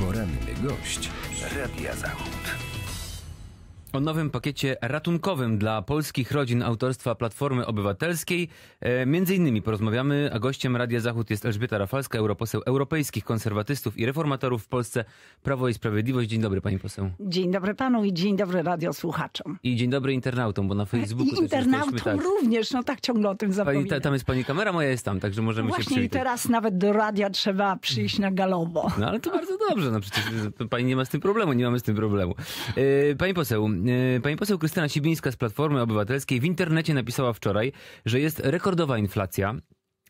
Poranny gość Radia Zachód o nowym pakiecie ratunkowym dla polskich rodzin autorstwa Platformy Obywatelskiej. E, między innymi porozmawiamy, a gościem Radia Zachód jest Elżbieta Rafalska, europoseł europejskich konserwatystów i reformatorów w Polsce Prawo i Sprawiedliwość. Dzień dobry pani poseł. Dzień dobry panu i dzień dobry radiosłuchaczom. I dzień dobry internautom, bo na Facebooku I internautom jesteśmy, tak. również, no tak ciągle o tym zapominam. Pani, ta, tam jest pani kamera, moja jest tam, także możemy Właśnie się przywitać. Właśnie teraz nawet do radia trzeba przyjść na galobo. No ale to bardzo dobrze, no przecież pani nie ma z tym problemu, nie mamy z tym problemu. E, pani poseł, E, pani poseł Krystyna Sibińska z Platformy Obywatelskiej w internecie napisała wczoraj, że jest rekordowa inflacja,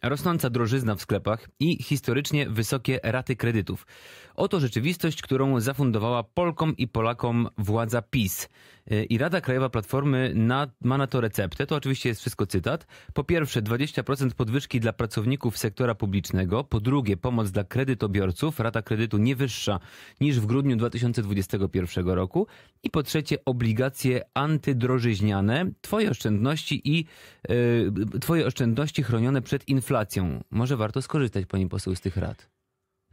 rosnąca drożyzna w sklepach i historycznie wysokie raty kredytów. Oto rzeczywistość, którą zafundowała Polkom i Polakom władza PiS. Y, I Rada Krajowa Platformy na, ma na to receptę, to oczywiście jest wszystko cytat. Po pierwsze 20% podwyżki dla pracowników sektora publicznego, po drugie pomoc dla kredytobiorców, rata kredytu nie wyższa niż w grudniu 2021 roku i po trzecie obligacje antydrożyźniane, twoje oszczędności i yy, twoje oszczędności chronione przed inflacją inflacją. Może warto skorzystać, pani poseł, z tych rad?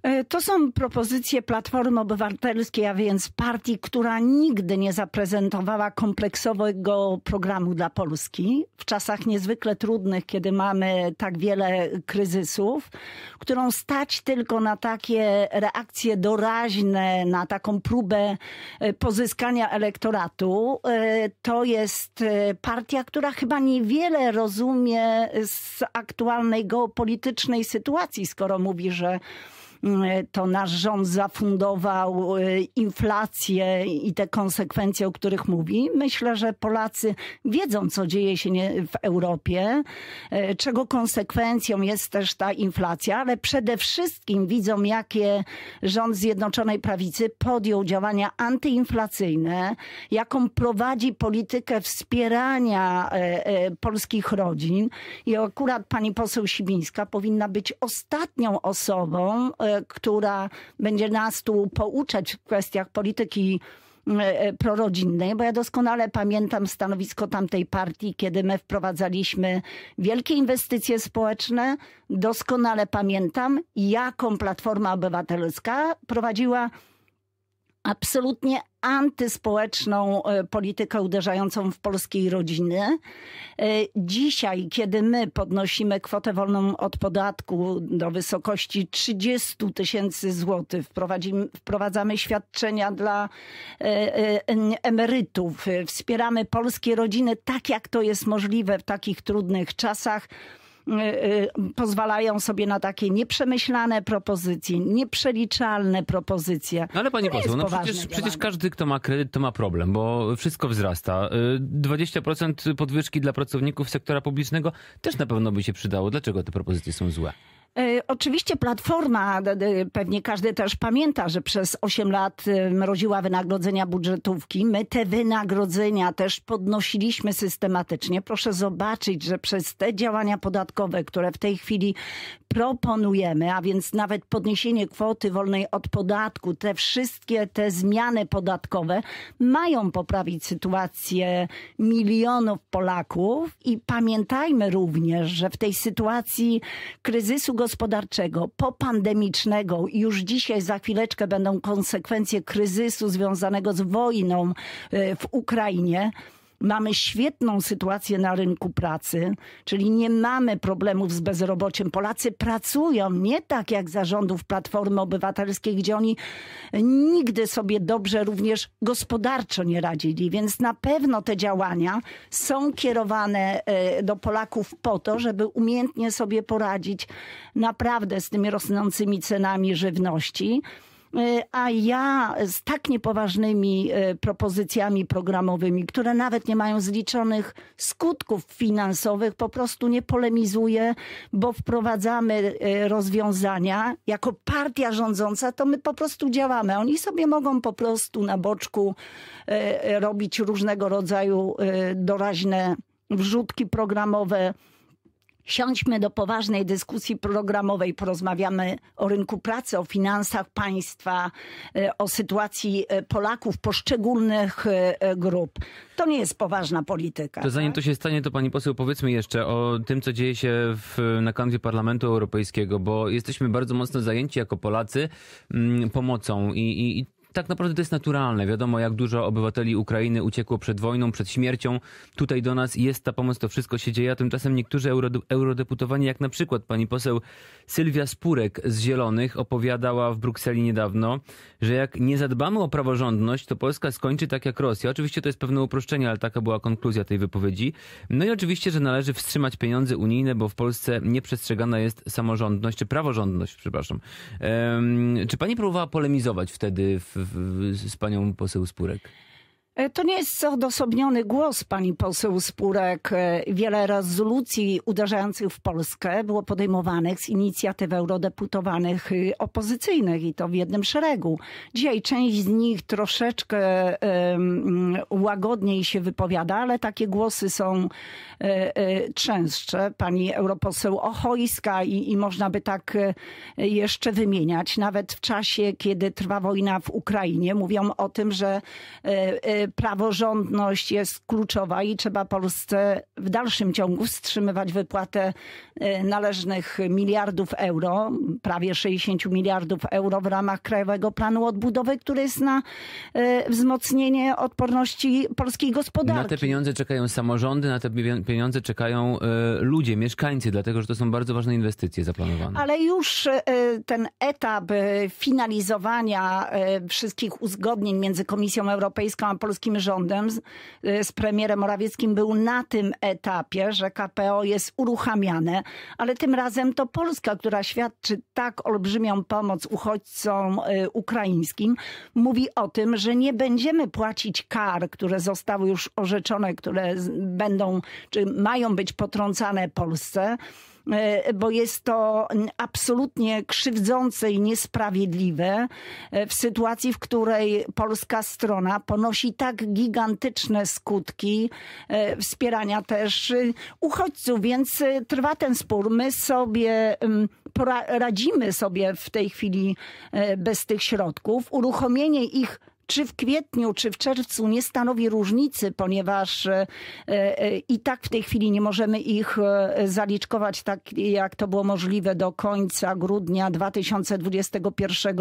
E, to są propozycje Platformy Obywatelskiej, a więc partii, która nigdy nie zaprezentowała kompleksowego programu dla Polski w czasach niezwykle trudnych, kiedy mamy tak wiele kryzysów, którą stać tylko na takie reakcje doraźne, na taką próbę e, pozyskania elektoratu. E, to jest partia, która chyba niewiele rozumie z aktualnej geopolitycznej sytuacji, skoro mówi, że Mm, e, to nasz rząd zafundował e, inflację i te konsekwencje, o których mówi. Myślę, że Polacy wiedzą, co dzieje się w Europie, e, czego konsekwencją jest też ta inflacja, ale przede wszystkim widzą, jakie rząd Zjednoczonej Prawicy podjął działania antyinflacyjne, jaką prowadzi politykę wspierania polskich rodzin. I akurat pani poseł Sibińska powinna być ostatnią osobą, E, która będzie nas tu pouczać w kwestiach polityki e, e, prorodzinnej, bo ja doskonale pamiętam stanowisko tamtej partii, kiedy my wprowadzaliśmy wielkie inwestycje społeczne. Doskonale pamiętam, jaką Platforma Obywatelska prowadziła absolutnie antyspołeczną e, politykę uderzającą w polskie rodziny. E, dzisiaj, kiedy my podnosimy kwotę wolną od podatku do wysokości 30 tysięcy złotych, wprowadzamy świadczenia dla e, emerytów, wspieramy polskie rodziny tak, jak to jest możliwe w takich trudnych czasach. Y, y, pozwalają sobie na takie nieprzemyślane propozycje, nieprzeliczalne propozycje. No ale pani poseł, no przecież, przecież, każdy, kto ma kredyt, to ma problem, bo wszystko wzrasta. 20% y, podwyżki dla pracowników sektora publicznego też na pewno by się przydało. Dlaczego te propozycje są złe? E, oczywiście Platforma, pewnie każdy też pamięta, że przez 8 lat e, mroziła wynagrodzenia budżetówki. My te wynagrodzenia też podnosiliśmy systematycznie. Proszę zobaczyć, że przez te działania podatkowe, które w tej chwili proponujemy, a więc nawet podniesienie kwoty wolnej od podatku, te wszystkie te zmiany podatkowe mają poprawić sytuację milionów Polaków i pamiętajmy również, że w tej sytuacji kryzysu gospodarczego gospodarczego, popandemicznego, już dzisiaj za chwileczkę będą konsekwencje kryzysu związanego z wojną e, w Ukrainie. Mamy świetną sytuację na rynku pracy, czyli nie mamy problemów z bezrobociem. Polacy pracują nie tak jak zarządów Platformy Obywatelskiej, gdzie oni nigdy sobie dobrze również gospodarczo nie radzili. Więc na pewno te działania są kierowane e, do Polaków po to, żeby umiejętnie sobie poradzić naprawdę z tymi rosnącymi cenami żywności. E, a ja z tak niepoważnymi e, propozycjami programowymi, które nawet nie mają zliczonych skutków finansowych, po prostu nie polemizuję, bo wprowadzamy e, rozwiązania. Jako partia rządząca to my po prostu działamy. Oni sobie mogą po prostu na boczku robić różnego rodzaju doraźne wrzutki programowe, siądźmy do poważnej dyskusji programowej, porozmawiamy o rynku pracy, o finansach państwa, e, o sytuacji e, Polaków, poszczególnych e, grup. To nie jest poważna polityka. To zanim tak? to się stanie, to pani poseł, powiedzmy jeszcze o tym, co dzieje się w, na kanwie Parlamentu Europejskiego, bo jesteśmy bardzo mocno zajęci jako Polacy mm, pomocą i, i, i tak naprawdę to jest naturalne. Wiadomo, jak dużo obywateli Ukrainy uciekło przed wojną, przed śmiercią. Tutaj do nas jest ta pomoc, to wszystko się dzieje, a tymczasem niektórzy eurodeputowani, jak na przykład pani poseł Sylwia Spurek z Zielonych, opowiadała w Brukseli niedawno, że jak nie zadbamy o praworządność, to Polska skończy tak jak Rosja. Oczywiście to jest pewne uproszczenie, ale taka była konkluzja tej wypowiedzi. No i oczywiście, że należy wstrzymać pieniądze unijne, bo w Polsce nie przestrzegana jest samorządność, czy praworządność, przepraszam. czy pani próbowała polemizować wtedy w, w, z panią poseł Spurek? E, to nie jest odosobniony głos pani poseł Spurek. E, wiele rezolucji uderzających w Polskę było podejmowanych z inicjatyw eurodeputowanych y, opozycyjnych i to w jednym szeregu. Dzisiaj część z nich troszeczkę um, łagodniej się wypowiada, ale takie głosy są um, e, częstsze. Pani europoseł Ochojska i, i można by tak jeszcze wymieniać. Nawet w czasie, kiedy trwa wojna w Ukrainie, mówią o tym, że praworządność jest kluczowa i trzeba Polsce w dalszym ciągu wstrzymywać wypłatę y, należnych miliardów euro, prawie 60 miliardów euro w ramach Krajowego Planu Odbudowy, który jest na y, wzmocnienie odporności polskiej gospodarki. Na te pieniądze czekają samorządy, na te pieniądze czekają y, ludzie, mieszkańcy, dlatego że to są bardzo ważne inwestycje zaplanowane. Ale już ten etap finalizowania wszystkich uzgodnień między Komisją Europejską a Polską polskim rządem, z, y, z premierem Morawieckim był na tym etapie, że KPO jest uruchamiane, ale tym razem to Polska, która świadczy tak olbrzymią pomoc uchodźcom y, ukraińskim, mówi o tym, że nie będziemy płacić kar, które zostały już orzeczone, które będą, czy mają być potrącane Polsce. E, bo jest to absolutnie krzywdzące i niesprawiedliwe e, w sytuacji, w której polska strona ponosi tak gigantyczne skutki e, wspierania też y, uchodźców, więc y, trwa ten spór. My sobie poradzimy sobie w tej chwili bez tych środków. Uruchomienie ich czy w kwietniu, czy w czerwcu nie stanowi różnicy, ponieważ e, e, i tak w tej chwili nie możemy ich e, zaliczkować tak, jak to było możliwe do końca grudnia 2021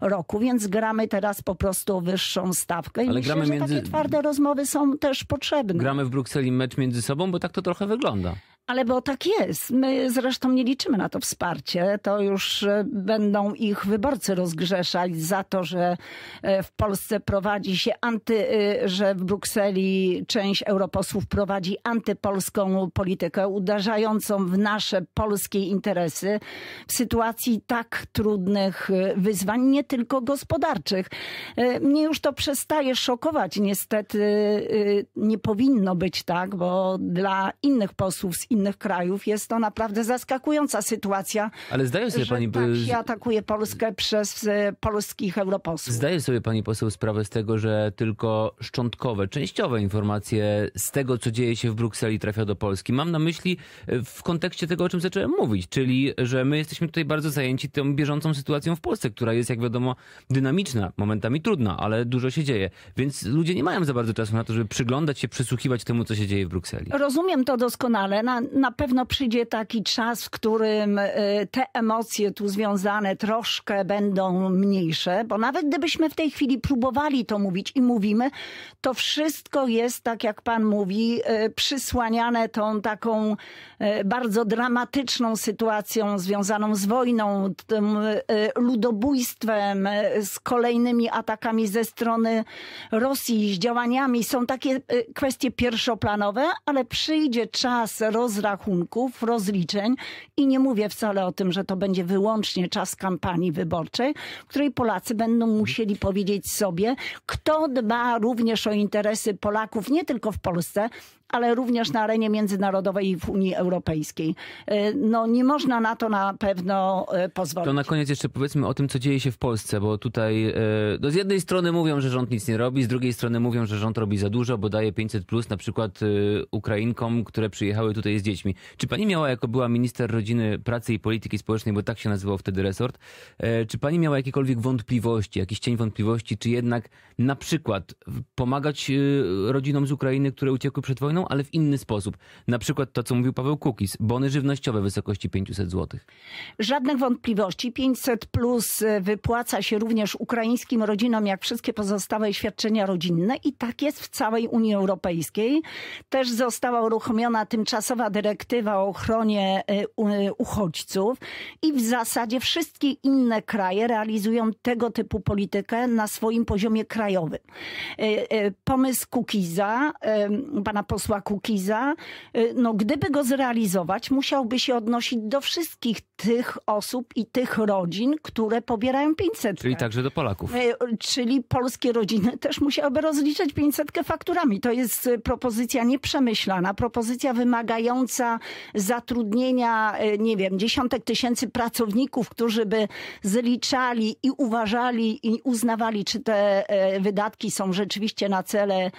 roku, więc gramy teraz po prostu wyższą stawkę. Ale myślę, gramy między... takie twarde rozmowy są też potrzebne. Gramy w Brukseli mecz między sobą, bo tak to trochę wygląda. Ale bo tak jest. My zresztą nie liczymy na to wsparcie. To już e, będą ich wyborcy rozgrzeszać za to, że e, w Polsce prowadzi się anty, e, że w Brukseli część europosłów prowadzi antypolską politykę, uderzającą w nasze polskie interesy w sytuacji tak trudnych wyzwań, nie tylko gospodarczych. Mnie już to przestaje szokować. Niestety nie powinno być tak, bo dla innych posłów z innych krajów. Jest to naprawdę zaskakująca sytuacja. Ale zdaje sobie że pani. Tak się atakuje Polskę przez y, polskich europosłów. Zdaje sobie pani poseł sprawę z tego, że tylko szczątkowe, częściowe informacje z tego, co dzieje się w Brukseli, trafia do Polski. Mam na myśli y, w kontekście tego, o czym zacząłem mówić, czyli że my jesteśmy tutaj bardzo zajęci tą bieżącą sytuacją w Polsce, która jest, jak wiadomo, dynamiczna, momentami trudna, ale dużo się dzieje. Więc ludzie nie mają za bardzo czasu na to, żeby przyglądać się, przysłuchiwać temu, co się dzieje w Brukseli. Rozumiem to doskonale. Na, na pewno przyjdzie taki czas, w którym y, te emocje tu związane troszkę będą mniejsze, bo nawet gdybyśmy w tej chwili próbowali to mówić i mówimy, to wszystko jest, tak jak pan mówi, y, przysłaniane tą taką y, bardzo dramatyczną sytuacją związaną z wojną, tym ludobójstwem, z kolejnymi atakami ze strony Rosji, z działaniami. Są takie kwestie pierwszoplanowe, ale przyjdzie czas rozwoju rozrachunków, rozliczeń i nie mówię wcale o tym, że to będzie wyłącznie czas kampanii wyborczej, w której Polacy będą mhm. musieli powiedzieć sobie, kto dba również o interesy Polaków nie tylko w Polsce, ale również na arenie międzynarodowej i w Unii Europejskiej. E, no nie można na to na pewno e, pozwolić. To na koniec jeszcze powiedzmy o tym, co dzieje się w Polsce, bo tutaj e, no z jednej strony mówią, że rząd nic nie robi, z drugiej strony mówią, że rząd robi za dużo, bo daje 500 plus na przykład Ukrainkom, które przyjechały tutaj z dziećmi. Czy pani miała, jako była minister rodziny, pracy i polityki społecznej, bo tak się nazywał wtedy resort, czy pani miała jakiekolwiek wątpliwości, jakiś cień wątpliwości, czy jednak na przykład pomagać rodzinom z Ukrainy, które uciekły przed wojną? ale w inny sposób. Na przykład to, co mówił Paweł Kukiz, bony żywnościowe w wysokości 500 zł. Żadnych wątpliwości. 500 plus y, wypłaca się również ukraińskim rodzinom, jak wszystkie pozostałe świadczenia rodzinne i tak jest w całej Unii Europejskiej. Też została uruchomiona tymczasowa dyrektywa o ochronie y, uchodźców i w zasadzie wszystkie inne kraje realizują tego typu politykę na swoim poziomie krajowym. Y, pomysł Kukiza, pana posła posła Kukiza, y, no gdyby go zrealizować, musiałby się odnosić do wszystkich tych osób i tych rodzin, które pobierają 500. Czyli także do Polaków. Y, czyli polskie rodziny też musiałyby rozliczać 500 fakturami. To jest y, propozycja nieprzemyślana, propozycja wymagająca zatrudnienia, nie wiem, dziesiątek tysięcy pracowników, którzy by zliczali i uważali i uznawali, czy te wydatki są rzeczywiście na cele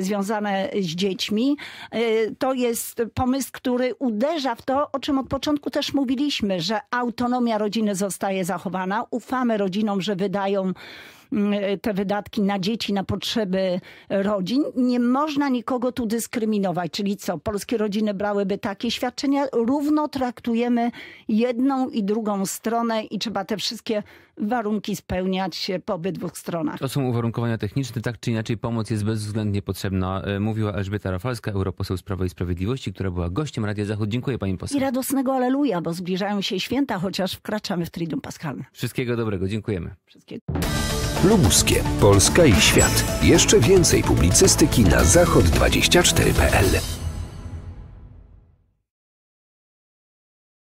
związane z dziećmi dziećmi. E, to jest pomysł, który uderza w to, o czym od początku też mówiliśmy, że autonomia rodziny zostaje zachowana. Ufamy rodzinom, że wydają Mm, te wydatki na dzieci, na potrzeby rodzin. Nie można nikogo tu dyskryminować. Czyli co? Polskie rodziny brałyby takie świadczenia. Równo traktujemy jedną i drugą stronę i trzeba te wszystkie warunki spełniać po obydwu stronach. To są uwarunkowania techniczne. Tak czy inaczej pomoc jest bezwzględnie potrzebna. E, mówiła Elżbieta Rafalska, europoseł z Prawa i Sprawiedliwości, która była gościem Radia Zachód. Dziękuję pani poseł. I radosnego aleluja, bo zbliżają się święta, chociaż wkraczamy w Triduum Paschalne. Wszystkiego dobrego. Dziękujemy. Wszystkiego. Lubuskie. Polska i świat. Jeszcze więcej publicystyki na zachod24.pl